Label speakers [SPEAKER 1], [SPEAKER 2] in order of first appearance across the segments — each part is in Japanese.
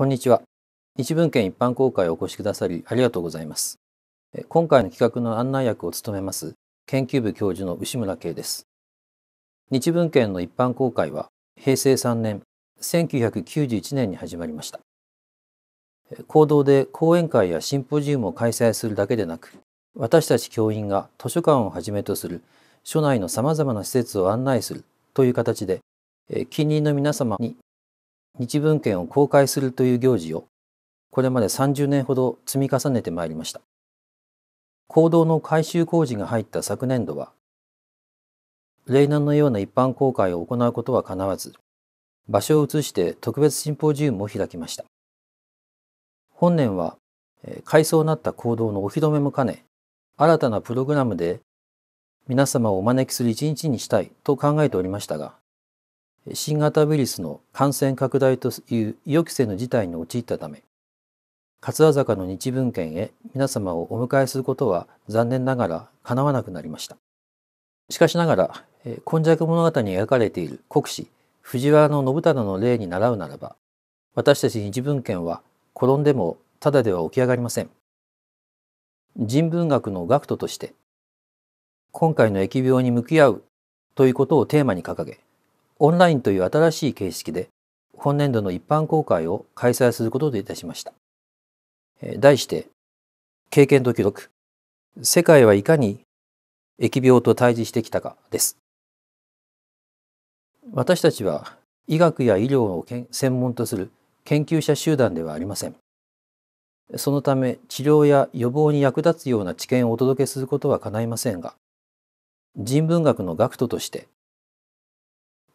[SPEAKER 1] こんにちは。日文献一般公開をお越しくださりありがとうございます。今回の企画の案内役を務めます研究部教授の牛村圭です。日文献の一般公開は平成3年1991年に始まりました。行動で講演会やシンポジウムを開催するだけでなく、私たち教員が図書館をはじめとする所内のさまざまな施設を案内するという形で近隣の皆様に日文献を公開するという行事をこれまで30年ほど積み重ねてまいりました行動の改修工事が入った昨年度は例年のような一般公開を行うことはかなわず場所を移して特別シンポジウムを開きました本年は改装なった行動のお披露目も兼ね新たなプログラムで皆様をお招きする一日にしたいと考えておりましたが新型ウイルスの感染拡大という予期せぬ事態に陥ったため桂坂の日文献へ皆様をお迎えすることは残念ながら叶わなくなりましたしかしながら「今昔物語」に描かれている国史藤原信忠の例に倣うならば私たち日文献は転んでもただでは起き上がりません人文学の学徒として今回の疫病に向き合うということをテーマに掲げオンラインという新しい形式で本年度の一般公開を開催することといたしました。題して経験と記録世界はいかに疫病と対峙してきたかです私たちは医学や医療を専門とする研究者集団ではありませんそのため治療や予防に役立つような知見をお届けすることは叶いませんが人文学の学徒として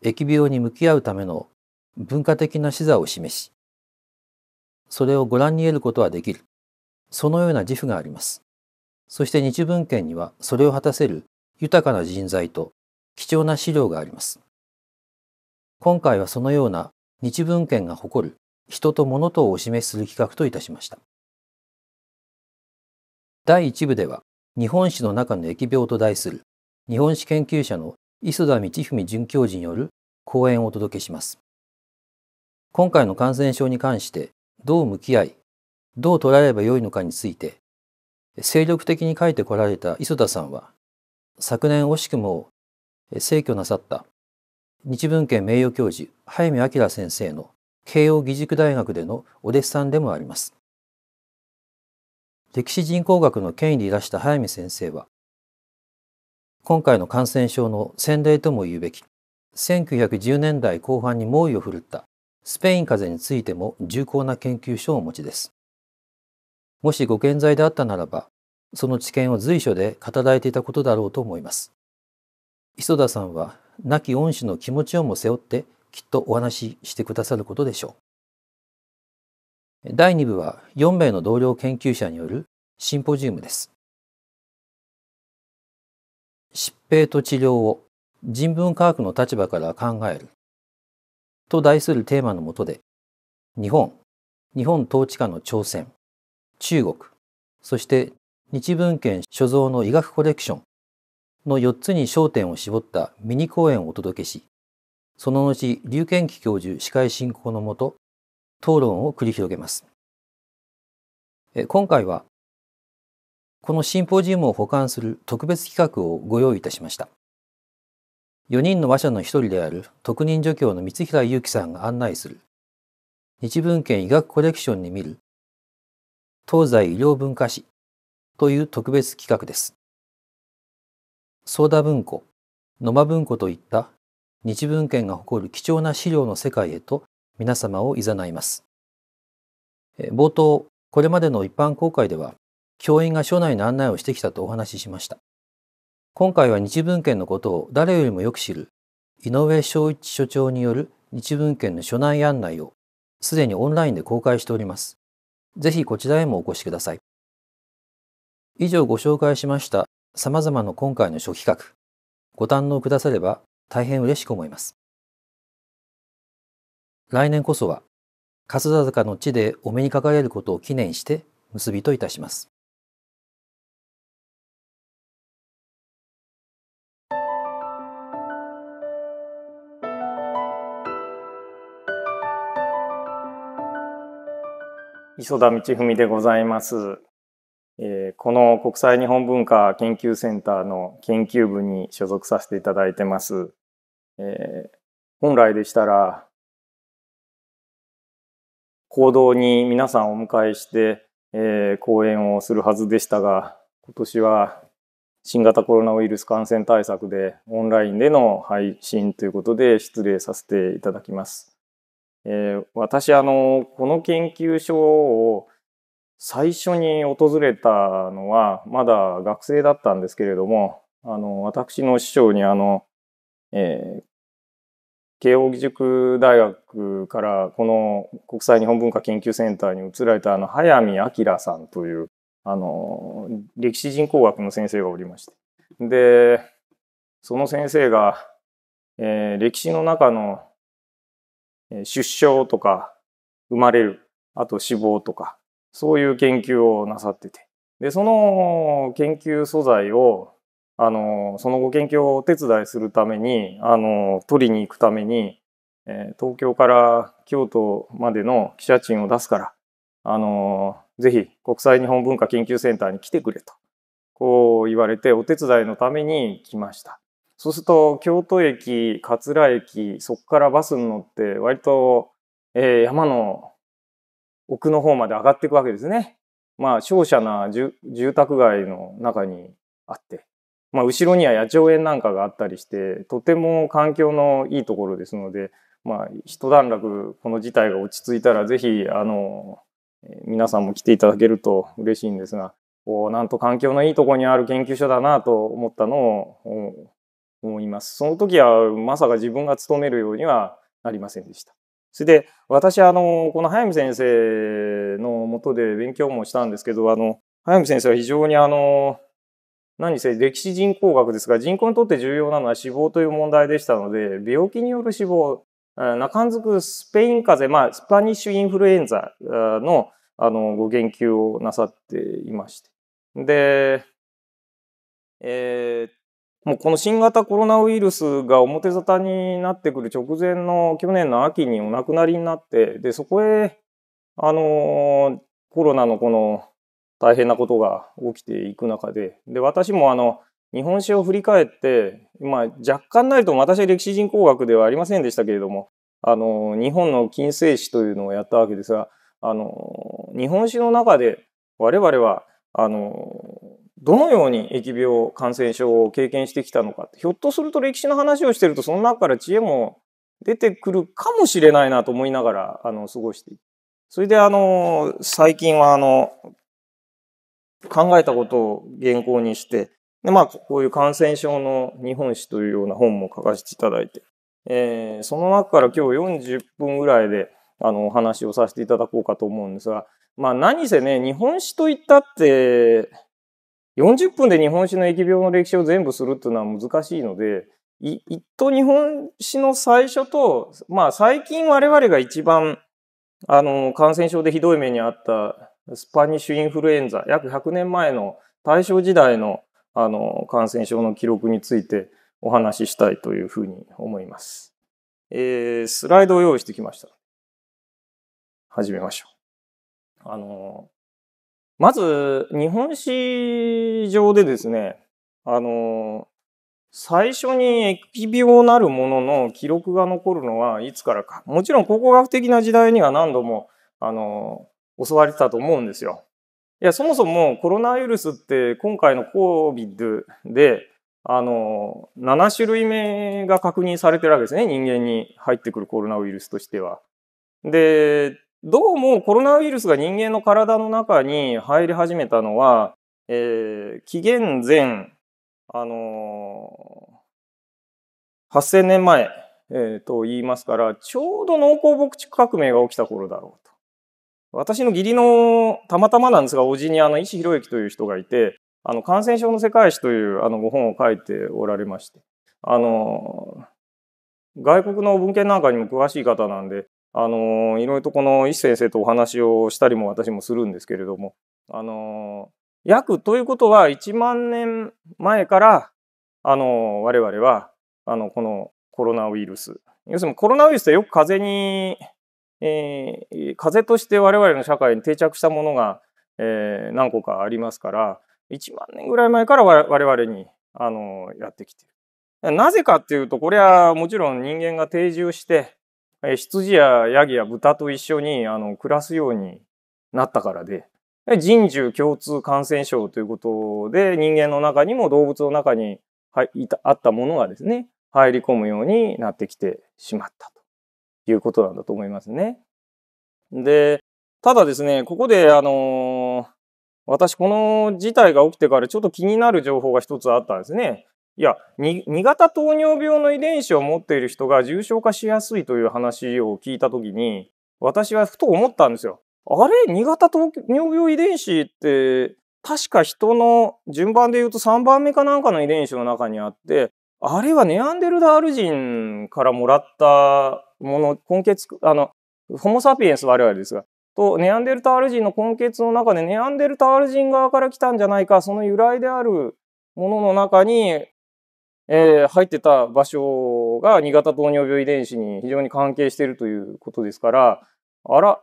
[SPEAKER 1] 疫病に向き合うための文化的な視座を示しそれをご覧に得ることはできるそのような自負がありますそして日文献にはそれを果たせる豊かな人材と貴重な資料があります今回はそのような日文献が誇る人と物とをお示しする企画といたしました第一部では日本史の中の疫病と題する日本史研究者の磯田道文准教授による講演をお届けします。今回の感染症に関してどう向き合い、どう捉えればよいのかについて、精力的に書いてこられた磯田さんは、昨年惜しくも逝去なさった日文献名誉教授早見明先生の慶應義塾大学でのお弟子さんでもあります。歴史人口学の権威でいらした早見先生は今回の感染症の先例とも言うべき1910年代後半に猛威を振るったスペイン風邪についても重厚な研究所をお持ちです。もしご健在であったならば、その知見を随所で語いていたことだろうと思います。磯田さんは亡き恩師の気持ちをも背負ってきっとお話ししてくださることでしょう。第2部は4名の同僚研究者によるシンポジウムです。疾病と治療を人文科学の立場から考えると題するテーマのもとで日本日本統治下の朝鮮中国そして日文献所蔵の医学コレクションの4つに焦点を絞ったミニ講演をお届けしその後龍賢樹教授司会進行のもと討論を繰り広げます今回はこのシンポジウムを保管する特別企画をご用意いたしました4人の和者の一人である特任助教の三平祐樹さんが案内する日文献医学コレクションに見る東西医療文化史という特別企画です。相田文庫、野間文庫といった日文献が誇る貴重な資料の世界へと皆様を誘います。冒頭、これまでの一般公開では教員が所内の案内をしてきたとお話ししました。今回は日文献のことを誰よりもよく知る井上昭一所長による日文献の書内案内をすでにオンラインで公開しております。ぜひこちらへもお越しください。以上ご紹介しました様々な今回の書企画、ご堪能くだされば大変嬉しく思います。来年こそは、勝坂の地でお目にかかれることを記念して結びといたします。
[SPEAKER 2] 磯田道文でございます。えー、この国際日本文化研究センターの研究部に所属させていただいてます。えー、本来でしたら、行動に皆さんをお迎えして、えー、講演をするはずでしたが、今年は新型コロナウイルス感染対策でオンラインでの配信ということで失礼させていただきます。えー、私あのこの研究所を最初に訪れたのはまだ学生だったんですけれどもあの私の師匠にあの、えー、慶應義塾大学からこの国際日本文化研究センターに移られたあの早見明さんというあの歴史人口学の先生がおりましてでその先生が、えー、歴史の中の出生とか生まれる、あと死亡とか、そういう研究をなさってて。で、その研究素材を、あの、そのご研究をお手伝いするために、あの、取りに行くために、え東京から京都までの記者賃を出すから、あの、ぜひ国際日本文化研究センターに来てくれと、こう言われてお手伝いのために来ました。そうすると京都駅桂駅そこからバスに乗って割と、えー、山の奥の方まで上がっていくわけですね。まあ商社な住宅街の中にあって、まあ、後ろには野鳥園なんかがあったりしてとても環境のいいところですので、まあ、一段落この事態が落ち着いたら是非あの皆さんも来ていただけると嬉しいんですが。おなんと環境のいいとこにある研究所だなと思ったのを思います。その時はまさか自分が勤めるようにはなりませんでした。それで私あのこの早見先生のもとで勉強もしたんですけどあの早見先生は非常にあの何せ歴史人口学ですが人口にとって重要なのは死亡という問題でしたので病気による死亡中んずくスペイン風邪、まあ、スパニッシュインフルエンザのあのご言及をなさっていましてでえー、もうこの新型コロナウイルスが表沙汰になってくる直前の去年の秋にお亡くなりになって、で、そこへ、あの、コロナのこの大変なことが起きていく中で、で、私もあの、日本史を振り返って、まあ、若干なりとも私は歴史人工学ではありませんでしたけれども、あの、日本の近世史というのをやったわけですが、あの、日本史の中で我々は、あの、どのように疫病感染症を経験してきたのかって、ひょっとすると歴史の話をしてるとその中から知恵も出てくるかもしれないなと思いながらあの過ごしてそれであの最近はあの考えたことを原稿にしてで、まあ、こういう感染症の日本史というような本も書かせていただいて、えー、その中から今日40分ぐらいであのお話をさせていただこうかと思うんですが、まあ、何せね日本史といったって40分で日本史の疫病の歴史を全部するっていうのは難しいので、一と日本史の最初と、まあ最近我々が一番、あの、感染症でひどい目にあったスパニッシュインフルエンザ、約100年前の大正時代の、あの、感染症の記録についてお話ししたいというふうに思います。えー、スライドを用意してきました。始めましょう。あの、まず、日本史上でですね、あの、最初に疫病なるものの記録が残るのはいつからか。もちろん考古学的な時代には何度も、あの、襲われてたと思うんですよ。いや、そもそもコロナウイルスって今回の COVID で、あの、7種類目が確認されてるわけですね。人間に入ってくるコロナウイルスとしては。で、どうもコロナウイルスが人間の体の中に入り始めたのは、えー、紀元前、あのー、8000年前、えー、と言いますから、ちょうど農耕牧畜革命が起きた頃だろうと。私の義理の、たまたまなんですが、おじにあの、石博之という人がいて、あの、感染症の世界史というあの、ご本を書いておられまして、あのー、外国の文献なんかにも詳しい方なんで、あのいろいろとこの石先生とお話をしたりも私もするんですけれども、あの約ということは1万年前から、あの我々は、あの、このコロナウイルス、要するにコロナウイルスってよく風邪に、えー、風邪として我々の社会に定着したものが、えー、何個かありますから、1万年ぐらい前から我々に、あのやってきてる。なぜかっていうと、これはもちろん人間が定住して、羊やヤギや豚と一緒にあの暮らすようになったからで人獣共通感染症ということで人間の中にも動物の中にいたあったものがですね入り込むようになってきてしまったということなんだと思いますね。でただですねここであの私この事態が起きてからちょっと気になる情報が一つあったんですね。いや、2型糖尿病の遺伝子を持っている人が重症化しやすいという話を聞いたときに、私はふと思ったんですよ。あれ ?2 型糖尿病遺伝子って、確か人の順番で言うと3番目かなんかの遺伝子の中にあって、あれはネアンデルダール人からもらったもの、根血、あの、ホモサピエンス我々ですが、と、ネアンデルタール人の根血の中でネアンデルタール人側から来たんじゃないか、その由来であるものの中にえー、入ってた場所が2型糖尿病遺伝子に非常に関係しているということですから、あら、っ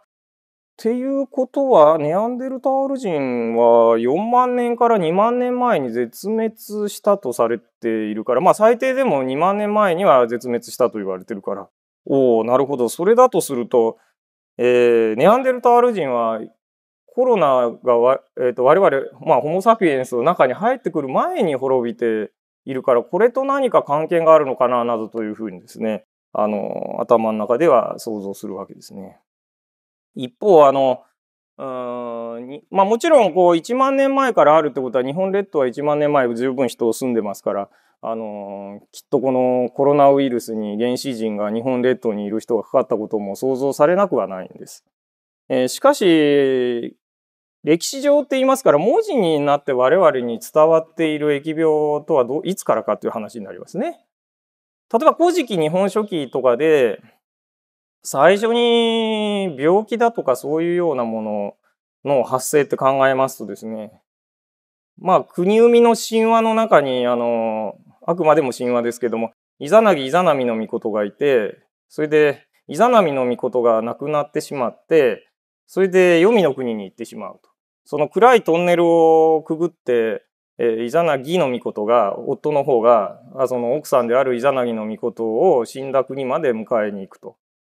[SPEAKER 2] ていうことは、ネアンデルタール人は4万年から2万年前に絶滅したとされているから、まあ最低でも2万年前には絶滅したと言われてるから、おおなるほど。それだとすると、えー、ネアンデルタール人はコロナがわ、えー、と我々、まあ、ホモ・サピエンスの中に入ってくる前に滅びているから、これと何か関係があるのかな、などというふうにですね、あの、頭の中では想像するわけですね。一方、あの、うんまあ、もちろんこう1万年前からあるってことは日本列島は1万年前十分人を住んでますから、あのきっとこのコロナウイルスに原始人が日本列島にいる人がかかったことも想像されなくはないんです。えー、しかし歴史上って言いますから、文字になって我々に伝わっている疫病とはどいつからかという話になりますね。例えば、古事記日本書紀とかで、最初に病気だとかそういうようなものの発生って考えますとですね、まあ、国生みの神話の中に、あの、あくまでも神話ですけども、イザナギイザナミの御事がいて、それで、イザナミの御事が亡くなってしまって、それで黄泉の国に行ってしまうと。その暗いトンネルをくぐって、えー、イザナギの御事が夫の方があその奥さんであるイザナギの御事を死んだ国まで迎えに行くと。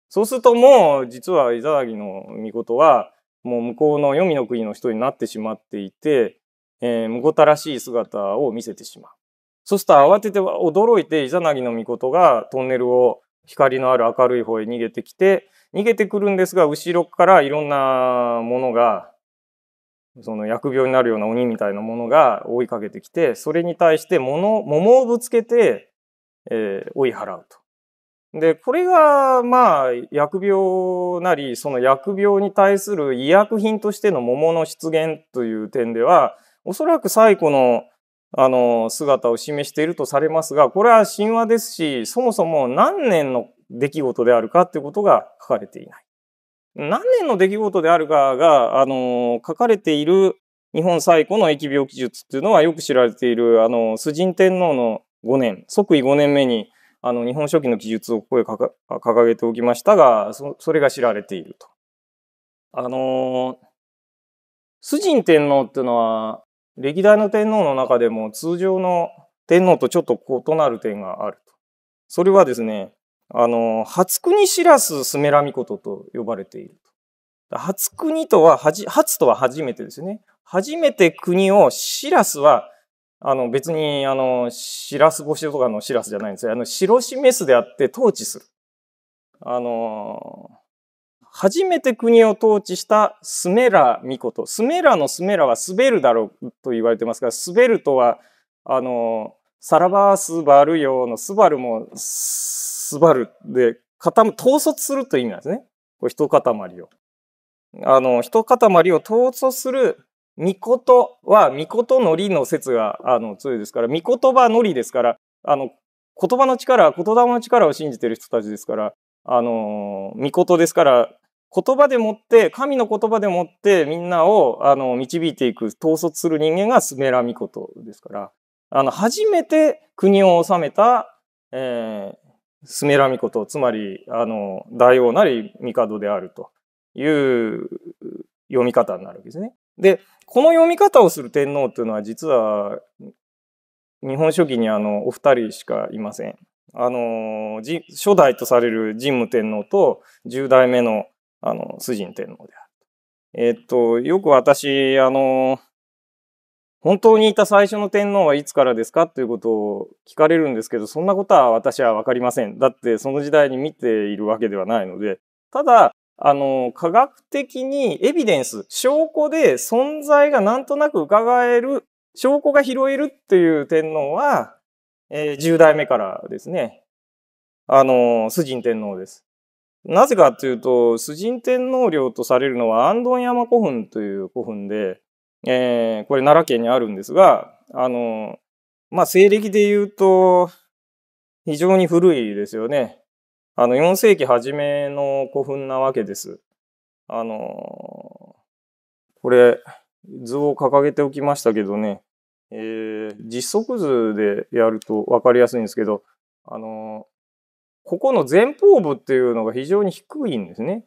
[SPEAKER 2] そうするともう実はイザナギの御事はもう向こうの黄泉の国の人になってしまっていて、えー、むごたらしい姿を見せてしまう。そうすると慌てて驚いてイザナギの御事がトンネルを光のある明るい方へ逃げてきて逃げてくるんですが後ろからいろんなものがその薬病になるような鬼みたいなものが追いかけてきて、それに対して物、桃をぶつけて、えー、追い払うと。で、これが、まあ、薬病なり、その薬病に対する医薬品としての桃の出現という点では、おそらく最古の、あの、姿を示しているとされますが、これは神話ですし、そもそも何年の出来事であるかということが書かれていない。何年の出来事であるかが、あの書かれている日本最古の疫病記述っていうのはよく知られている、あの、崇神天皇の5年、即位5年目に、あの、日本書紀の記述をここへ掲げておきましたが、そそれが知られていると。あの崇神天皇っていうのは、歴代の天皇の中でも通常の天皇とちょっと異なる点があると。それはですね、あの、初国しらすスメラミコトと呼ばれていると。初国とは、はじ、初とは初めてですね。初めて国を、しらすは、あの、別に、あの、しらす星とかのしらすじゃないんですよ。あの、白しメスであって統治する。あの初めて国を統治したスメラミコト。スメラのスメラは滑るだろうと言われてますから、滑るとは、あのサラバースバル用のスバルも、バルで、統率するという意味なんですね。これ一塊を。あの、一塊を統率する御事は、御事のりの説が、あの、強いですから、御言葉のりですから、あの、言葉の力、言霊の力を信じてる人たちですから、あの、御ですから、言葉でもって、神の言葉でもってみんなを、あの、導いていく、統率する人間がスメラミコですから、あの、初めて国を治めた、えー、スメラミコト、つまり、あの、大王なり帝であるという読み方になるわけですね。で、この読み方をする天皇というのは実は、日本書紀にあの、お二人しかいません。あの、初代とされる神武天皇と十代目の、あの、崇神天皇である。えっと、よく私、あの、本当にいた最初の天皇はいつからですかということを聞かれるんですけど、そんなことは私はわかりません。だってその時代に見ているわけではないので、ただ、あの、科学的にエビデンス、証拠で存在がなんとなく伺える、証拠が拾えるっていう天皇は、えー、10代目からですね、あの、ジン天皇です。なぜかというと、スジン天皇陵とされるのは安藤山古墳という古墳で、えー、これ奈良県にあるんですが、あの、まあ、西暦で言うと、非常に古いですよね。あの、4世紀初めの古墳なわけです。あの、これ、図を掲げておきましたけどね、えー、実測図でやると分かりやすいんですけど、あの、ここの前方部っていうのが非常に低いんですね。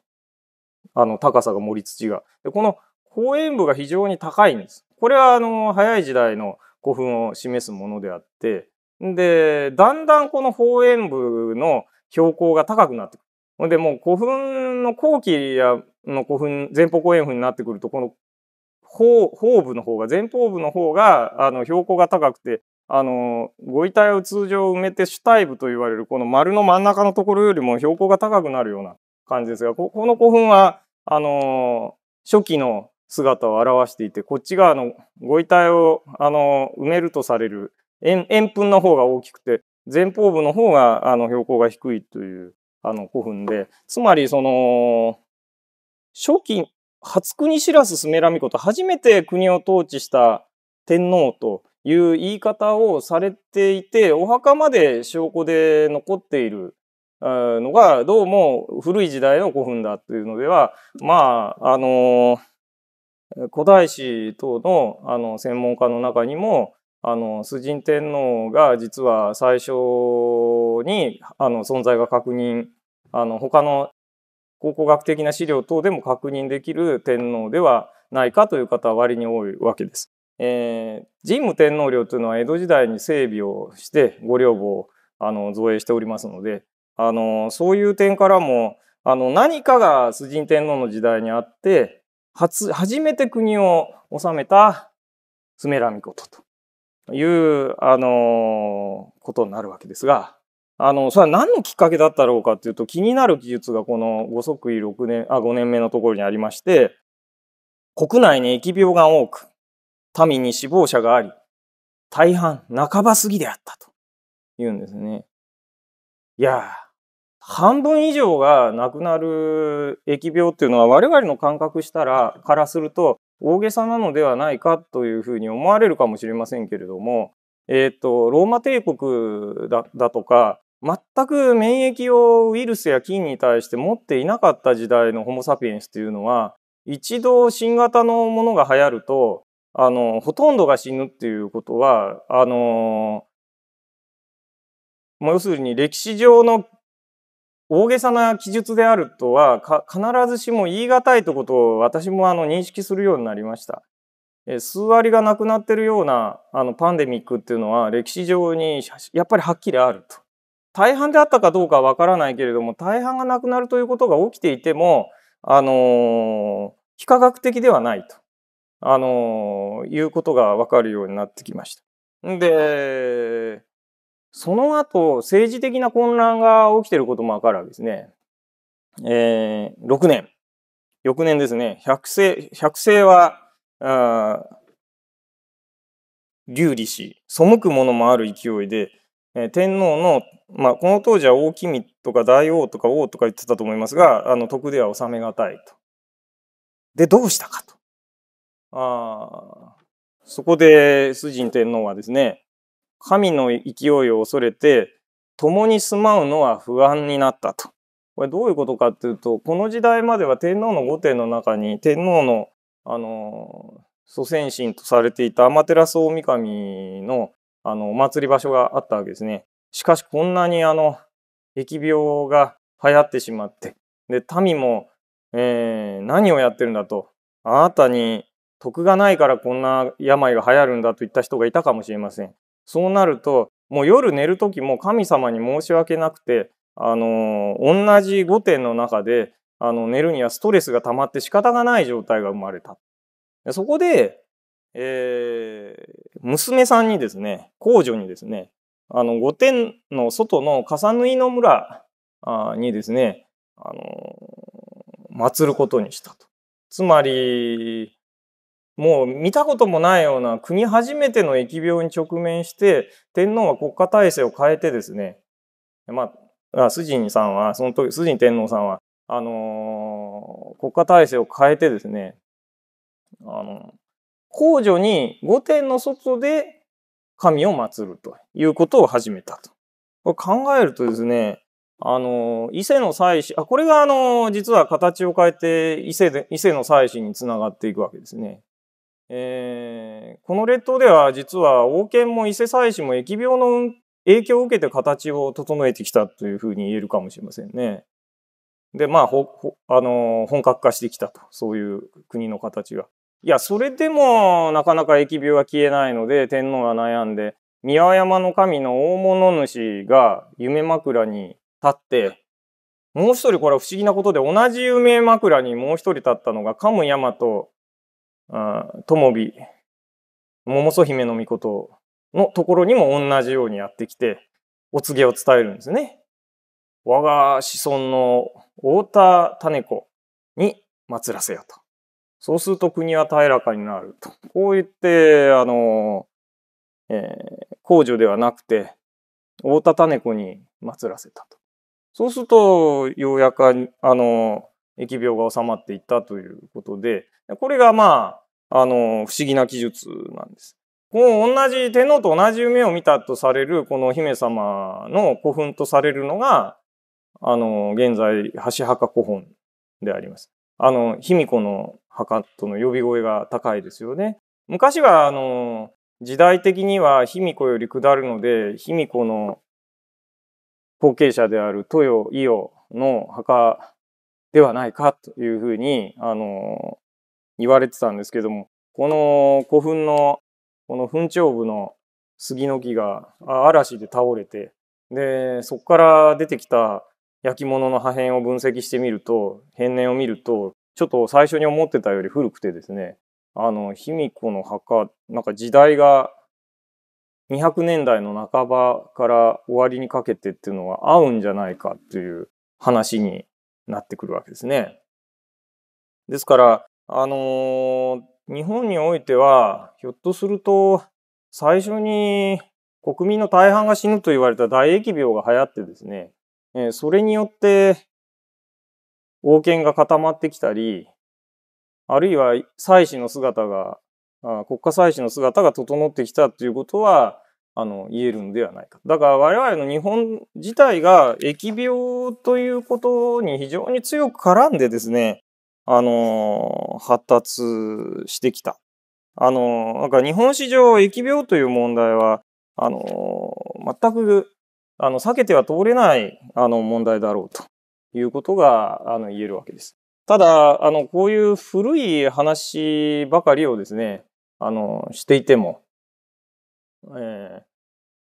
[SPEAKER 2] あの、高さが盛り土が。で、この公園部が非常に高いんです。これはあの、早い時代の古墳を示すものであって、で、だんだんこの方円部の標高が高くなってくる。ほんで、もう古墳の後期やの古墳、前方後円墳になってくると、この方、方部の方が、前方部の方が、あの、標高が高くて、あの、ご遺体を通常埋めて主体部と言われる、この丸の真ん中のところよりも標高が高くなるような感じですが、ここの古墳は、あの、初期の姿を表していて、こっち側のご遺体をあの埋めるとされる円円墳の方が大きくて、前方部の方があの標高が低いというあの古墳で、つまりその、初期、初国らすスメラミコと初めて国を統治した天皇という言い方をされていて、お墓まで証拠で残っているのが、どうも古い時代の古墳だというのでは、まあ、あのー古代史等のあの専門家の中にもあの崇神天皇が実は最初にあの存在が確認あの他の考古学的な資料等でも確認できる天皇ではないかという方は割に多いわけです。えー、神武天皇陵というのは江戸時代に整備をして御陵墓をあの造営しておりますのであのそういう点からもあの何かが崇神天皇の時代にあって初、初めて国を治めたスメラミコトという、あのー、ことになるわけですが、あの、それは何のきっかけだったろうかというと、気になる記述がこの五足位六年、あ、五年目のところにありまして、国内に疫病が多く、民に死亡者があり、大半半ば過ぎであったと言うんですね。いやー、半分以上が亡くなる疫病っていうのは我々の感覚したらからすると大げさなのではないかというふうに思われるかもしれませんけれども、えっ、ー、と、ローマ帝国だだとか、全く免疫をウイルスや菌に対して持っていなかった時代のホモ・サピエンスというのは一度新型のものが流行るとあのほとんどが死ぬっていうことはあの、もう要するに歴史上の大げさな記述であるとは必ずしも言い難いということを私もあの認識するようになりました。数割がなくなってるようなあのパンデミックっていうのは歴史上にやっぱりはっきりあると。大半であったかどうかはわからないけれども大半がなくなるということが起きていても、あのー、非科学的ではないと、あのー、いうことがわかるようになってきました。でその後、政治的な混乱が起きていることもわかるわけですね。えー、6年。翌年ですね。百世、百世は、あ劉李氏、背くものもある勢いで、えー、天皇の、まあ、この当時は大君とか大王とか王とか言ってたと思いますが、あの、徳では治めがたいと。で、どうしたかと。あそこで、崇神天皇はですね、神の勢いを恐れて、共に住まうのは不安になったと。これどういうことかっていうと、この時代までは天皇の御殿の中に天皇の、あの、祖先神とされていたアマテラス大神の、あの、お祭り場所があったわけですね。しかしこんなにあの、疫病が流行ってしまって、で、民も、えー、何をやってるんだと、あなたに徳がないからこんな病が流行るんだといった人がいたかもしれません。そうなると、もう夜寝る時も神様に申し訳なくて、あのー、同じ御殿の中で、あの、寝るにはストレスが溜まって仕方がない状態が生まれた。そこで、えー、娘さんにですね、公女にですね、あの、御殿の外の笠縫いの村にですね、あのー、祀ることにしたと。つまり、もう見たこともないような国初めての疫病に直面して、天皇は国家体制を変えてですね、まあ、スジンさんは、その時、スジン天皇さんは、あのー、国家体制を変えてですね、あの、皇女に御殿の外で神を祀るということを始めたと。これ考えるとですね、あの、伊勢の祭祀、あ、これがあの、実は形を変えて伊勢で、伊勢の祭祀につながっていくわけですね。えー、この列島では実は王権も伊勢祭祀も疫病の影響を受けて形を整えてきたというふうに言えるかもしれませんね。でまあほあの本格化してきたとそういう国の形が。いやそれでもなかなか疫病は消えないので天皇が悩んで宮山の神の大物主が夢枕に立ってもう一人これは不思議なことで同じ夢枕にもう一人立ったのがカムヤマと友美桃祖姫の御事のところにも同じようにやってきてお告げを伝えるんですね。我が子孫の太田種子に祀らせよと。そうすると国は平らかになると。こう言って、あの、えー、公女ではなくて、太田種子に祀らせたと。そうすると、ようやく、あの、疫病が収まっていったということで、これがまあ、あの、不思議な記述なんです。この同じ、天皇と同じ夢を見たとされる、この姫様の古墳とされるのが、あの、現在、橋墓古墳であります。あの、卑弥呼の墓との呼び声が高いですよね。昔は、あの、時代的には卑弥呼より下るので、卑弥呼の後継者である豊伊予の墓ではないかというふうに、あの、言われてたんですけども、この古墳の、この墳頂部の杉の木が嵐で倒れて、で、そこから出てきた焼き物の破片を分析してみると、変年を見ると、ちょっと最初に思ってたより古くてですね、あの、卑弥呼の墓、なんか時代が200年代の半ばから終わりにかけてっていうのは合うんじゃないかっていう話になってくるわけですね。ですから、あの日本においては、ひょっとすると、最初に国民の大半が死ぬと言われた大疫病が流行ってですね、えそれによって、王権が固まってきたり、あるいは祭祀の姿が、国家祭祀の姿が整ってきたということは、あの言えるのではないか。だから我々の日本自体が疫病ということに非常に強く絡んでですね、あの発達してきた。あのなんか日本史上疫病という問題は、あの全くあの避けては通れないあの問題だろうということがあの言えるわけです。ただ、あの、こういう古い話ばかりをですね、あの、していても、えー、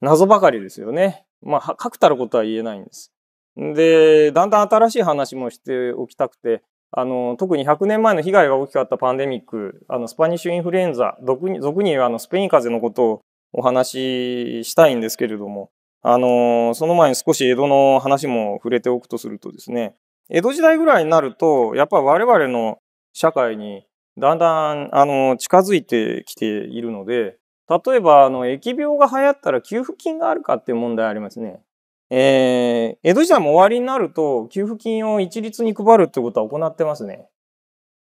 [SPEAKER 2] 謎ばかりですよね。まあ、確たることは言えないんです。で、だんだん新しい話もしておきたくて、あの、特に100年前の被害が大きかったパンデミック、あの、スパニッシュインフルエンザ、俗に、俗に言うあの、スペイン風邪のことをお話ししたいんですけれども、あの、その前に少し江戸の話も触れておくとするとですね、江戸時代ぐらいになると、やっぱ我々の社会にだんだん、あの、近づいてきているので、例えば、あの、疫病が流行ったら給付金があるかっていう問題ありますね。えー、江戸時代も終わりになると、給付金を一律に配るってことは行ってますね。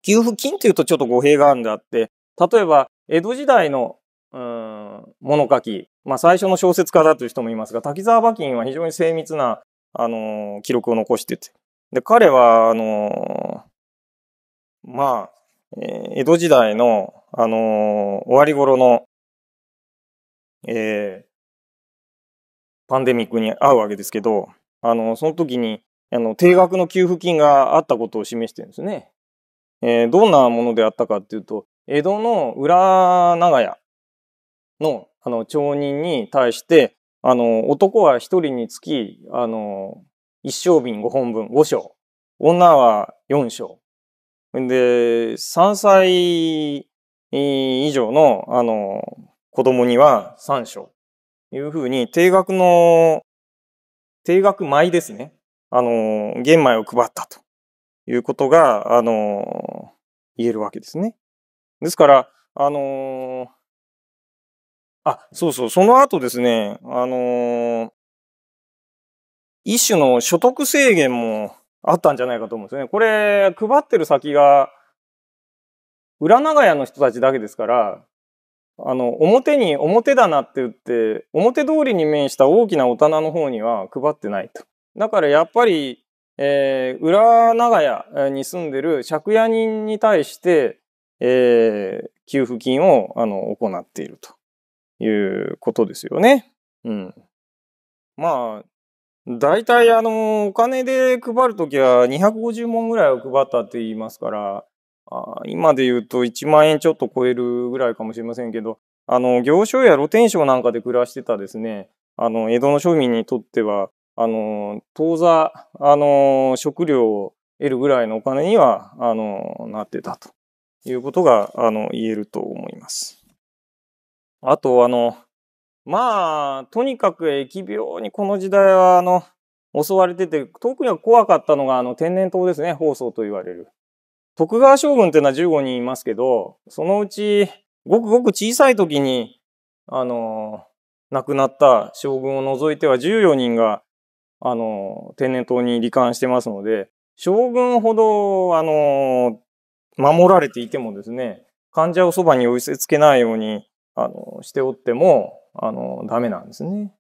[SPEAKER 2] 給付金っていうとちょっと語弊があるんであって、例えば、江戸時代の、うん、物書き、まあ最初の小説家だという人もいますが、滝沢馬琴は非常に精密な、あのー、記録を残してて。で、彼は、あのー、まあ、えー、江戸時代の、あのー、終わり頃のえー、パンデミックに合うわけですけど、あの、その時に、あの、定額の給付金があったことを示してるんですね。えー、どんなものであったかっていうと、江戸の裏長屋の、あの、町人に対して、あの、男は一人につき、あの、一升瓶5本分、5升。女は4升。で、3歳以上の、あの、子供には3章。いうふうに、定額の、定額米ですね。あの、玄米を配ったということが、あの、言えるわけですね。ですから、あのあ、そうそう、その後ですね、あの一種の所得制限もあったんじゃないかと思うんですよね。これ、配ってる先が、裏長屋の人たちだけですから、あの、表に表棚って言って、表通りに面した大きなお棚の方には配ってないと。だからやっぱり、えー、裏長屋に住んでる借家人に対して、えー、給付金をあの行っているということですよね。うん。まあ、大体あの、お金で配るときは250問ぐらいを配ったって言いますから、あ今で言うと1万円ちょっと超えるぐらいかもしれませんけど、あの、行商や露天商なんかで暮らしてたですね、あの、江戸の庶民にとっては、あの、当座、あの、食料を得るぐらいのお金には、あの、なってたということが、あの、言えると思います。あと、あの、まあ、とにかく疫病にこの時代は、あの、襲われてて、特に怖かったのが、あの、天然痘ですね、放送と言われる。徳川将軍っていうのは15人いますけど、そのうち、ごくごく小さい時に、あの、亡くなった将軍を除いては14人が、あの、天然痘に罹患してますので、将軍ほど、あの、守られていてもですね、患者をそばに寄せ付けないように、あの、しておっても、あの、ダメなんですね。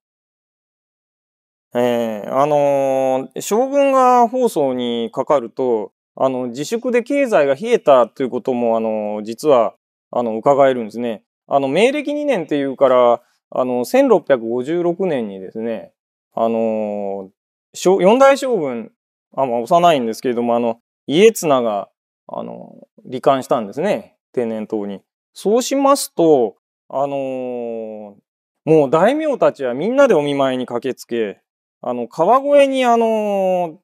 [SPEAKER 2] えー、あの将軍が放送にかかると、あの、自粛で経済が冷えたということも、あの、実は、あの、伺えるんですね。あの、明暦2年っていうから、あの、1656年にですね、あの、四大将軍、あ、まあ、幼いんですけれども、あの、家綱が、あの、罹患したんですね。定年党に。そうしますと、あのもう大名たちはみんなでお見舞いに駆けつけ、あの、川越にあの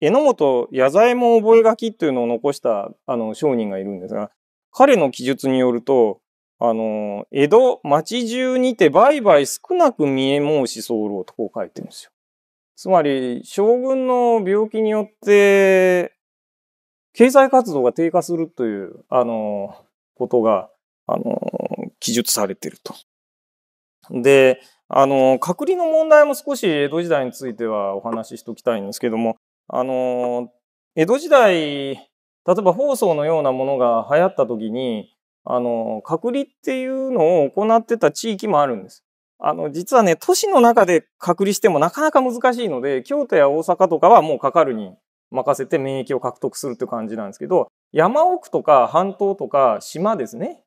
[SPEAKER 2] 榎本矢左衛門覚書っていうのを残したあの商人がいるんですが、彼の記述によると、あの、江戸町中にて売買少なく見え申し候とこう書いてるんですよ。つまり、将軍の病気によって、経済活動が低下するという、あの、ことが、あの、記述されてると。で、あの、隔離の問題も少し江戸時代についてはお話ししておきたいんですけども、あの、江戸時代、例えば放送のようなものが流行った時に、あの、隔離っていうのを行ってた地域もあるんです。あの、実はね、都市の中で隔離してもなかなか難しいので、京都や大阪とかはもうかかるに任せて免疫を獲得するって感じなんですけど、山奥とか半島とか島ですね。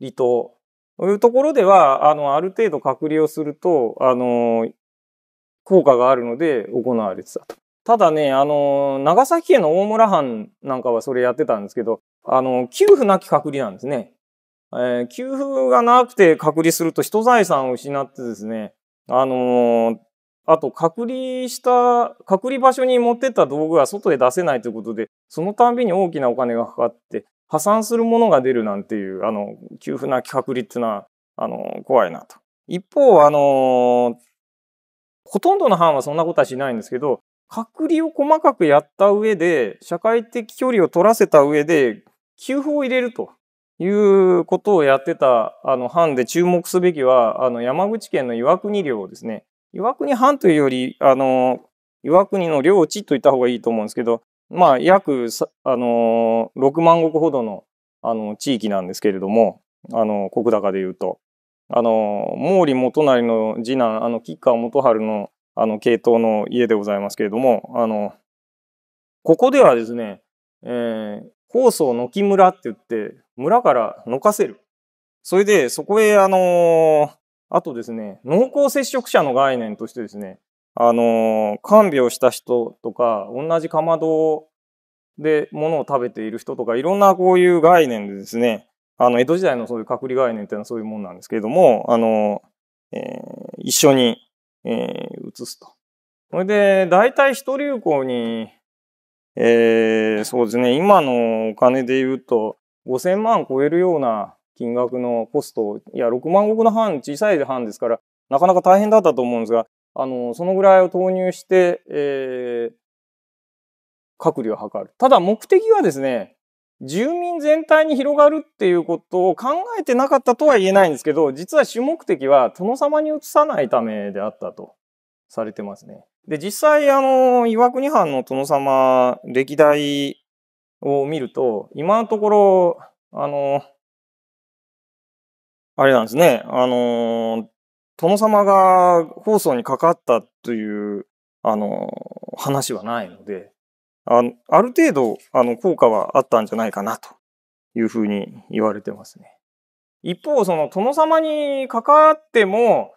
[SPEAKER 2] 離島。というところでは、あの、ある程度隔離をすると、あの、効果があるので行われてたと。ただね、あの、長崎県の大村藩なんかはそれやってたんですけど、あの、給付なき隔離なんですね。えー、給付がなくて隔離すると人財産を失ってですね、あのあと、隔離した、隔離場所に持ってった道具は外へ出せないということで、そのたんびに大きなお金がかかって、破産するものが出るなんていう、あの、給付なき隔離っていうのは、あの、怖いなと。一方、あの、ほとんどの藩はそんなことはしないんですけど、隔離を細かくやった上で、社会的距離を取らせた上で、給付を入れるということをやってた、あの、で注目すべきは、あの、山口県の岩国領ですね。岩国藩というより、あの、岩国の領地といった方がいいと思うんですけど、まあ、約、あの、6万石ほどの、あの、地域なんですけれども、あの、国高で言うと。あの、毛利元就の次男、あの、吉川元春のあの、系統の家でございますけれども、あの、ここではですね、えー、放送の木村って言って、村からのかせる。それで、そこへ、あのー、あとですね、濃厚接触者の概念としてですね、あのー、看病した人とか、同じかまどで物を食べている人とか、いろんなこういう概念でですね、あの、江戸時代のそういう隔離概念っていうのはそういうもんなんですけれども、あのー、えー、一緒にえー、移すと。それで、大体一流行に、えー、そうですね、今のお金で言うと、5000万超えるような金額のコスト、いや、6万石の藩、小さい藩ですから、なかなか大変だったと思うんですが、あの、そのぐらいを投入して、えー、隔離を図る。ただ目的はですね、住民全体に広がるっていうことを考えてなかったとは言えないんですけど、実は主目的は殿様に移さないためであったとされてますね。で、実際、あの、岩国藩の殿様、歴代を見ると、今のところ、あの、あれなんですね、あの、殿様が放送にかかったという、あの、話はないので、あのある程度あの効果はあったんじゃないかなというふうに言われてますね。一方、その殿様にかかっても、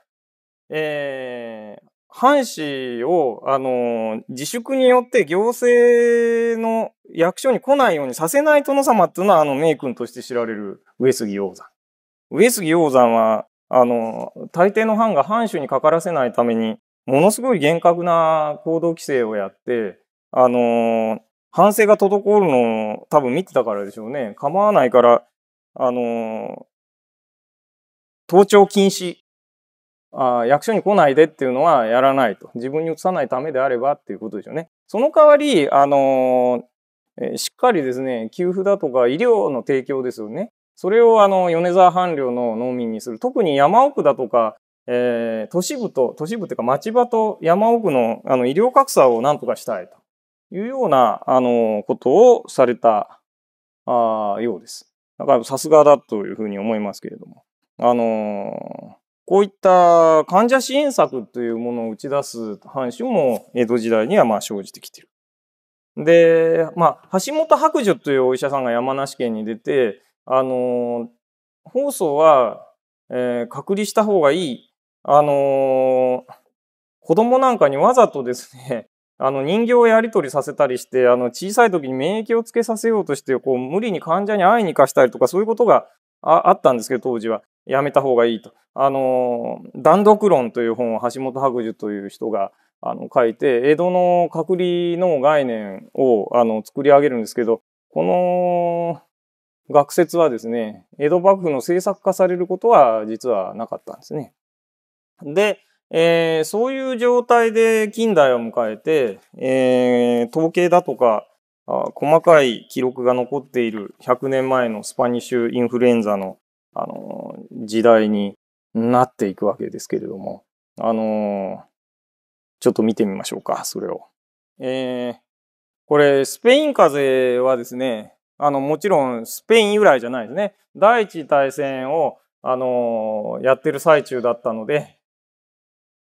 [SPEAKER 2] えー、藩士を、あの、自粛によって行政の役所に来ないようにさせない殿様っていうのは、あの、名君として知られる上杉鷹山。上杉鷹山は、あの、大抵の藩が藩主にかからせないために、ものすごい厳格な行動規制をやって、あのー、反省が滞るのを多分見てたからでしょうね。構わないから、あのー、盗聴禁止あ役所に来ないでっていうのはやらないと。自分に移さないためであればっていうことでしょうね。その代わり、あのー、しっかりですね、給付だとか医療の提供ですよね。それをあの、米沢藩領の農民にする。特に山奥だとか、えー、都市部と、都市部っていうか町場と山奥のあの医療格差をなんとかしたいと。いうような、あの、ことをされた、あようです。だからさすがだというふうに思いますけれども。あのこういった患者支援策というものを打ち出す藩主も江戸時代にはまあ生じてきてる。で、まあ、橋本白樹というお医者さんが山梨県に出て、あの放送は、えー、隔離した方がいい。あのー、子供なんかにわざとですね、あの人形をやり取りさせたりして、あの小さい時に免疫をつけさせようとして、こう無理に患者に会いに行かしたりとか、そういうことがあったんですけど、当時は。やめた方がいいと。あの、断読論という本を橋本白樹という人があの書いて、江戸の隔離の概念をあの作り上げるんですけど、この学説はですね、江戸幕府の政策化されることは実はなかったんですね。で、えー、そういう状態で近代を迎えて、えー、統計だとか細かい記録が残っている100年前のスパニッシュインフルエンザの、あのー、時代になっていくわけですけれども、あのー、ちょっと見てみましょうか、それを。えー、これ、スペイン風邪はですね、あの、もちろんスペイン由来じゃないですね。第一大戦を、あのー、やってる最中だったので、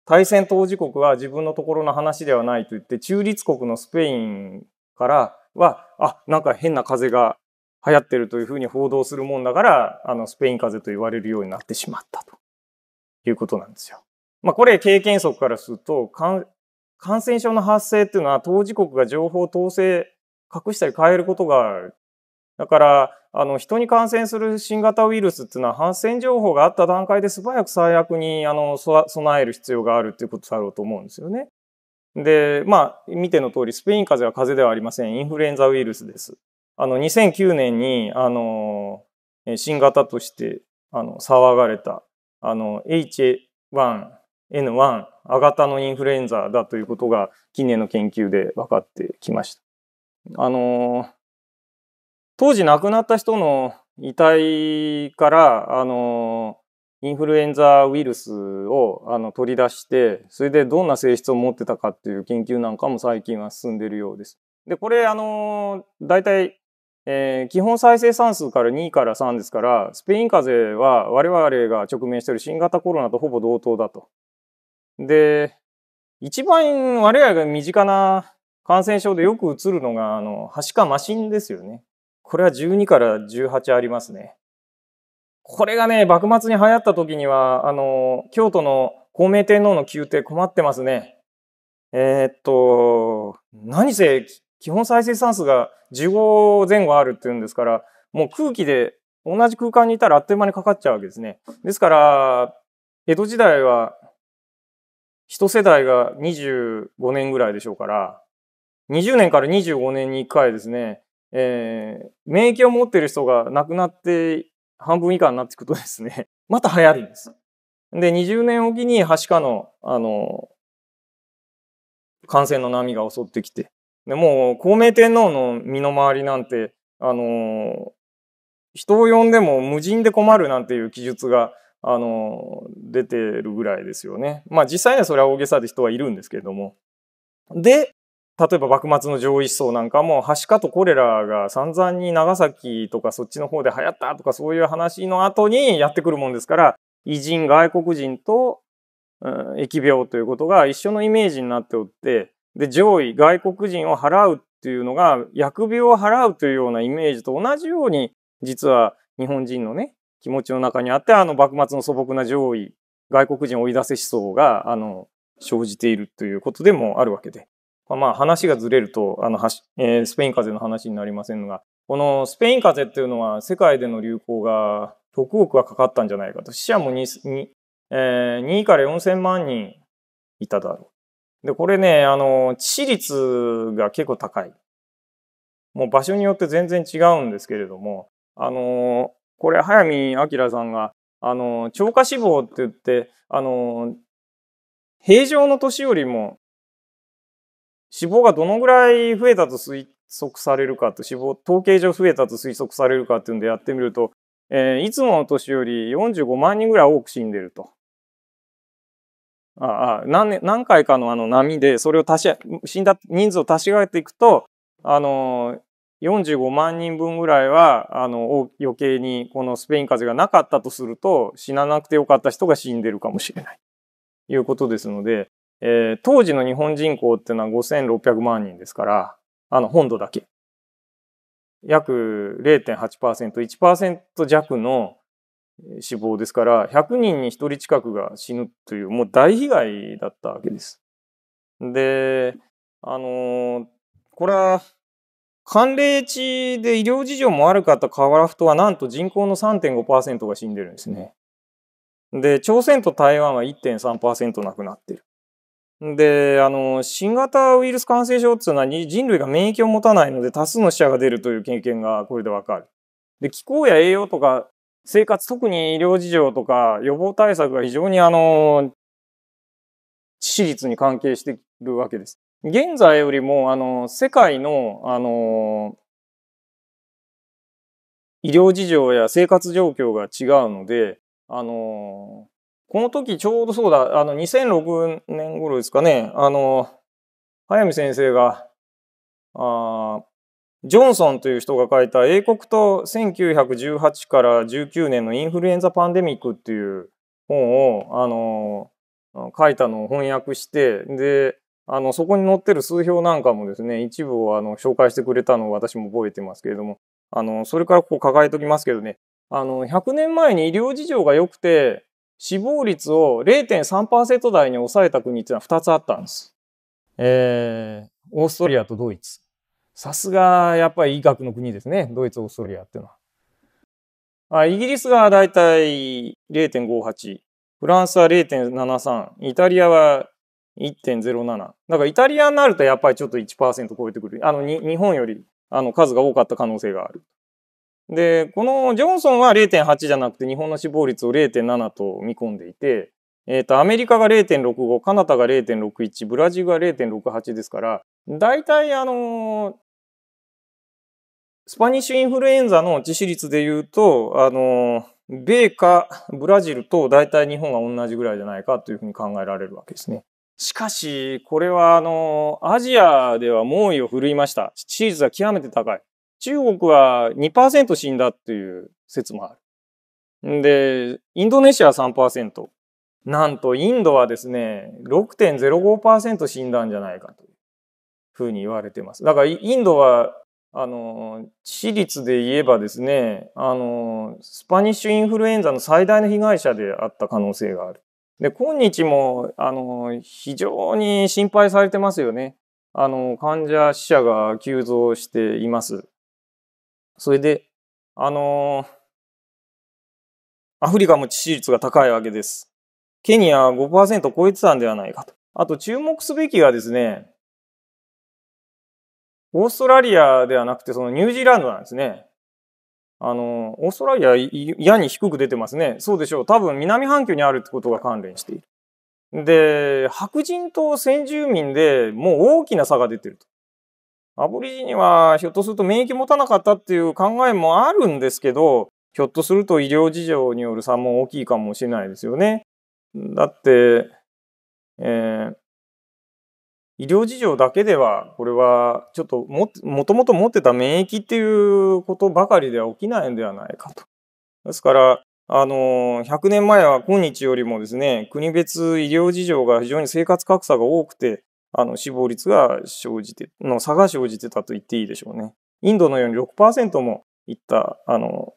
[SPEAKER 2] 対戦当事国は自分のところの話ではないと言って、中立国のスペインからは、あ、なんか変な風が流行ってるというふうに報道するもんだから、あの、スペイン風邪と言われるようになってしまったということなんですよ。まあ、これ経験則からすると、感染症の発生っていうのは当事国が情報統制、隠したり変えることが、だから、あの人に感染する新型ウイルスっていうのは感染情報があった段階で素早く最悪にあの備える必要があるっていうことだろうと思うんですよね。で、まあ、見ての通り、スペイン風邪は風邪ではありません。インフルエンザウイルスです。あの、2009年に、あの、新型として、あの、騒がれた、あの、H1、N1、亜型のインフルエンザだということが、近年の研究で分かってきました。あの、当時亡くなった人の遺体から、あの、インフルエンザウイルスをあの取り出して、それでどんな性質を持ってたかっていう研究なんかも最近は進んでいるようです。で、これ、あの、大体、えー、基本再生産数から2から3ですから、スペイン風邪は我々が直面している新型コロナとほぼ同等だと。で、一番我々が身近な感染症でよくうつるのが、あの、はしかマシンですよね。これは12から18ありますね。これがね、幕末に流行った時には、あの、京都の孔明天皇の宮廷困ってますね。えー、っと、何せ基本再生産数が15前後あるっていうんですから、もう空気で同じ空間にいたらあっという間にかかっちゃうわけですね。ですから、江戸時代は一世代が25年ぐらいでしょうから、20年から25年に1回ですね、えー、免疫を持ってる人が亡くなって半分以下になっていくとですね、また流行るんです。で、20年おきにはしかの、あの、感染の波が襲ってきて、でもう、孔明天皇の身の回りなんて、あの、人を呼んでも無人で困るなんていう記述が、あの、出てるぐらいですよね。まあ実際にはそれは大げさで人はいるんですけれども。で、例えば幕末の上位思想なんかも、はしかとコレラが散々に長崎とかそっちの方で流行ったとかそういう話の後にやってくるもんですから、偉人、外国人と、うん、疫病ということが一緒のイメージになっておって、で、上位、外国人を払うっていうのが、薬病を払うというようなイメージと同じように、実は日本人のね、気持ちの中にあって、あの幕末の素朴な上位、外国人追い出せ思想が、あの、生じているということでもあるわけで。まあ話がずれると、あの、えー、スペイン風邪の話になりませんが、このスペイン風邪っていうのは世界での流行が6億はかかったんじゃないかと。死者も 2, 2,、えー、2から4000万人いただろう。で、これね、あの、致死率が結構高い。もう場所によって全然違うんですけれども、あの、これ、早見明さんが、あの、超過死亡って言って、あの、平常の年よりも脂肪がどのぐらい増えたと推測されるかと、脂肪、統計上増えたと推測されるかっていうんでやってみると、えー、いつもの年より45万人ぐらい多く死んでると。ああ何何回かのあの波でそれを足し死んだ人数を足し上げていくとあの45万人分ぐらいはあの余計にこのスペイン風邪がなかったとすると死ななくてよかった人が死んでるかもしれないいうことですのでえー、当時の日本人口っていうのは5600万人ですから、あの、本土だけ。約0.8%、1%弱の死亡ですから、100人に1人近くが死ぬという、もう大被害だったわけです。で、あのこれは、寒冷地で医療事情も悪かったカワラフトはなんと人口の3.5%が死んでるんですね。で、朝鮮と台湾は1.3%亡くなってる。で、あの、新型ウイルス感染症っていうのは人類が免疫を持たないので多数の死者が出るという経験がこれでわかる。で、気候や栄養とか生活、特に医療事情とか予防対策が非常にあの、致死率に関係してるわけです。現在よりも、あの、世界の、あの、医療事情や生活状況が違うので、あの、この時ちょうどそうだ、あの、2006年頃ですかね、あの、早見先生が、あジョンソンという人が書いた英国と1918から19年のインフルエンザパンデミックっていう本を、あの、書いたのを翻訳して、で、あの、そこに載ってる数表なんかもですね、一部をあの紹介してくれたのを私も覚えてますけれども、あの、それからここ抱えておきますけどね、あの、100年前に医療事情が良くて、死亡率を0.3%台に抑えた国っていうのは2つあったんです。えー、オーストリアとドイツ。さすが、やっぱり医学の国ですね。ドイツ、オーストリアっていうのは。あイギリスがだいたい0.58。フランスは0.73。イタリアは1.07。だからイタリアになるとやっぱりちょっと1%超えてくる。あの、日本より、あの、数が多かった可能性がある。で、このジョンソンは0.8じゃなくて日本の死亡率を0.7と見込んでいて、えっ、ー、と、アメリカが0.65、カナダが0.61、ブラジルが0.68ですから、大体あのー、スパニッシュインフルエンザの致死率で言うと、あの米かブラジルと大体日本が同じぐらいじゃないかというふうに考えられるわけですね。しかし、これはあのアジアでは猛威を振るいました。致死率は極めて高い。中国は2%死んだっていう説もある。で、インドネシアは3%。なんとインドはですね、6.05%死んだんじゃないかというふうに言われてます。だからインドは、あの、致死率で言えばですね、あの、スパニッシュインフルエンザの最大の被害者であった可能性がある。で、今日も、あの、非常に心配されてますよね。あの、患者、死者が急増しています。それで、あのー、アフリカも致死率が高いわけです。ケニアは5%超えてたんではないかと。あと注目すべきがですね、オーストラリアではなくてそのニュージーランドなんですね。あの、オーストラリア嫌に低く出てますね。そうでしょう。多分南半球にあるってことが関連している。で、白人と先住民でもう大きな差が出てると。アボリジニはひょっとすると免疫持たなかったっていう考えもあるんですけど、ひょっとすると医療事情による差も大きいかもしれないですよね。だって、えー、医療事情だけでは、これはちょっとも、もともと持ってた免疫っていうことばかりでは起きないんではないかと。ですから、あの、100年前は今日よりもですね、国別医療事情が非常に生活格差が多くて、あの、死亡率が生じて、の差が生じてたと言っていいでしょうね。インドのように6%もいった、あの、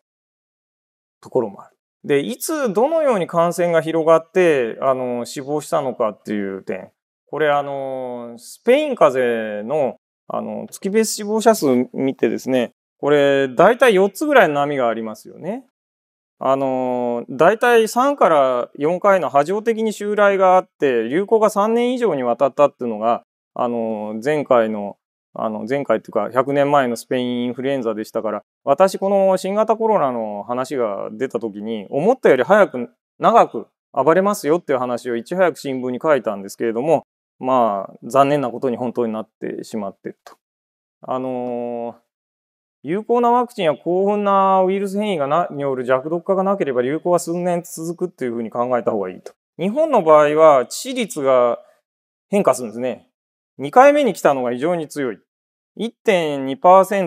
[SPEAKER 2] ところもある。で、いつ、どのように感染が広がって、あの、死亡したのかっていう点。これ、あの、スペイン風邪の、あの、月別死亡者数見てですね、これ、大体4つぐらいの波がありますよね。あのー、大体3から4回の波状的に襲来があって流行が3年以上にわたったっていうのが、あのー、前回のあの前回っていうか100年前のスペインインフルエンザでしたから私この新型コロナの話が出た時に思ったより早く長く暴れますよっていう話をいち早く新聞に書いたんですけれどもまあ残念なことに本当になってしまってると。あのー有効なワクチンや興奮なウイルス変異がなによる弱毒化がなければ流行は数年続くというふうに考えた方がいいと。日本の場合は致死率が変化するんですね。2回目に来たのが非常に強い。1.2%、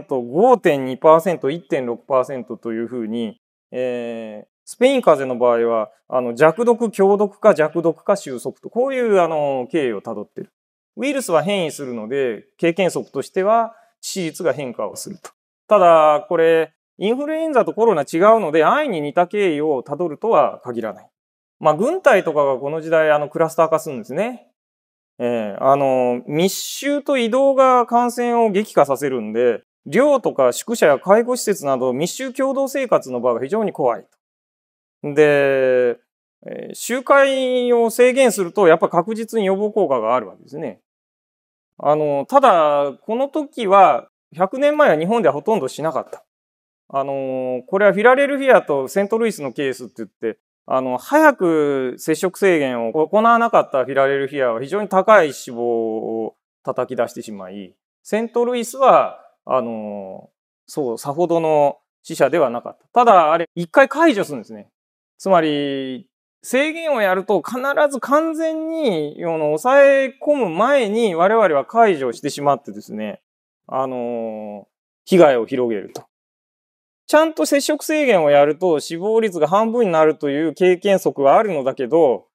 [SPEAKER 2] 5.2%、1.6%というふうに、えー、スペイン風邪の場合は、あの、弱毒、強毒か弱毒か収束と、こういう、あの、経緯をたどっている。ウイルスは変異するので、経験則としては、致死率が変化をすると。ただ、これ、インフルエンザとコロナ違うので、安易に似た経緯をたどるとは限らない。まあ、軍隊とかがこの時代、あの、クラスター化するんですね。えー、あの、密集と移動が感染を激化させるんで、寮とか宿舎や介護施設など密集共同生活の場が非常に怖いと。で、えー、集会を制限すると、やっぱ確実に予防効果があるわけですね。あの、ただ、この時は、100年前は日本ではほとんどしなかった。あのー、これはフィラレルフィアとセントルイスのケースって言って、あの、早く接触制限を行わなかったフィラレルフィアは非常に高い死亡を叩き出してしまい、セントルイスは、あのー、そう、さほどの死者ではなかった。ただ、あれ、一回解除するんですね。つまり、制限をやると必ず完全に、あの、抑え込む前に我々は解除してしまってですね、あの被害を広げると。ちゃんと接触制限をやると死亡率が半分になるという経験則はあるのだけど、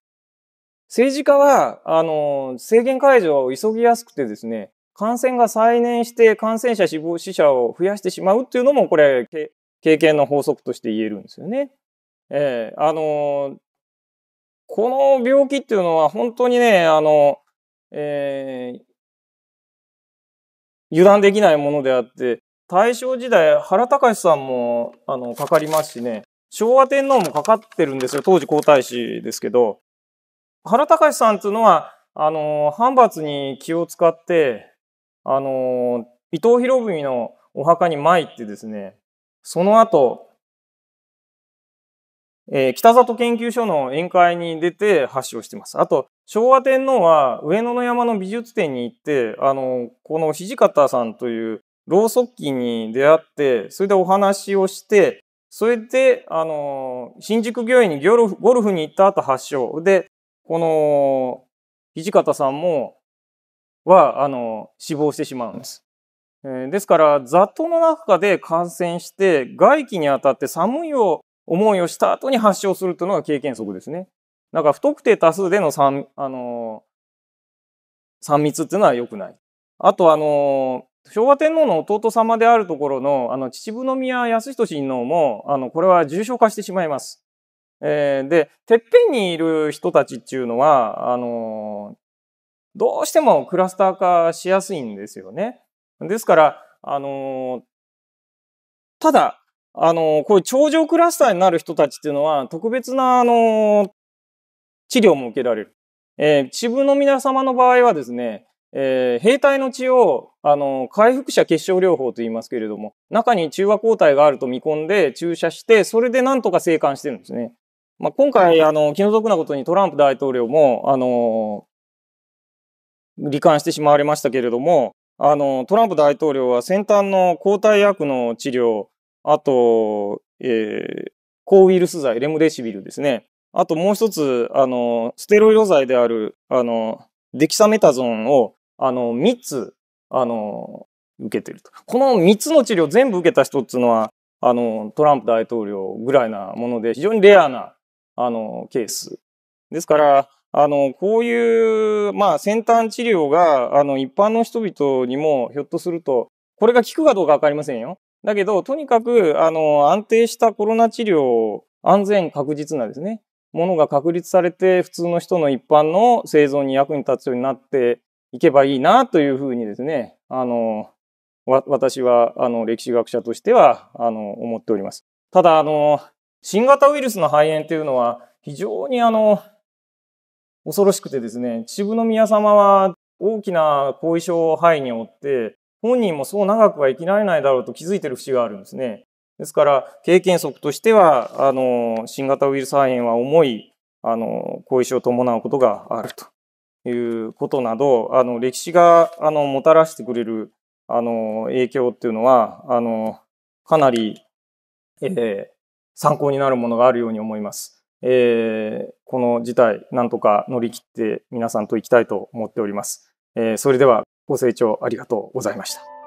[SPEAKER 2] 政治家は、あの、制限解除を急ぎやすくてですね、感染が再燃して感染者死亡死者を増やしてしまうっていうのも、これ、経験の法則として言えるんですよね。ええー、あの、この病気っていうのは本当にね、あの、えー、油断できないものであって、大正時代、原隆さんも、あの、かかりますしね、昭和天皇もかかってるんですよ、当時皇太子ですけど。原隆さんっていうのは、あの、藩閥に気を使って、あの、伊藤博文のお墓に参ってですね、その後、えー、北里研究所の宴会に出て発症してます。あと、昭和天皇は上野の山の美術展に行って、あの、この土方さんという老うそ器に出会って、それでお話をして、それで、あの、新宿御苑にゴルフゴルフに行った後発症。で、この、土方さんも、は、あの、死亡してしまうんです。えー、ですから、雑踏の中で感染して、外気に当たって寒いを思いをした後に発症するというのが経験則ですね。だから不特定多数での三、あのー、密っていうのは良くない。あとあのー、昭和天皇の弟様であるところの、あの、秩父宮康仁親王も、あの、これは重症化してしまいます。えー、で、てっぺんにいる人たちっていうのは、あのー、どうしてもクラスター化しやすいんですよね。ですから、あのー、ただ、あのー、こういう頂上クラスターになる人たちっていうのは、特別な、あの治療も受けられる。えー、治部の皆様の場合はですね、えー、兵隊の血を、あの、回復者結晶療法と言いますけれども、中に中和抗体があると見込んで注射して、それでなんとか生還してるんですね。まあ、今回、あの、気の毒なことにトランプ大統領も、あのー、罹患してしまわれましたけれども、あの、トランプ大統領は先端の抗体薬の治療、あと、えー、抗ウイルス剤、レムデシビルですね。あともう一つ、あの、ステロイド剤である、あの、デキサメタゾンを、あの、3つ、あの、受けてると。この3つの治療全部受けた人っていうのは、あの、トランプ大統領ぐらいなもので、非常にレアな、あの、ケース。ですから、あの、こういう、まあ、先端治療が、あの、一般の人々にも、ひょっとすると、これが効くかどうかわかりませんよ。だけど、とにかく、あの、安定したコロナ治療、安全確実なですね、ものが確立されて普通の人の一般の生存に役に立つようになっていけばいいなというふうにですねあの私はあの歴史学者としてはあの思っております。ただあの新型ウイルスの肺炎というのは非常にあの恐ろしくてですね秩父宮様は大きな後遺症を肺に負って本人もそう長くは生きられないだろうと気づいてる節があるんですね。ですから、経験則としては、あの、新型ウイルス肺炎は重い、あの、後遺症を伴うことがあるということなど、あの、歴史が、あの、もたらしてくれる、あの、影響っていうのは、あの、かなり、えー、参考になるものがあるように思います。えー、この事態、なんとか乗り切って皆さんと行きたいと思っております。えー、それでは、ご清聴ありがとうございました。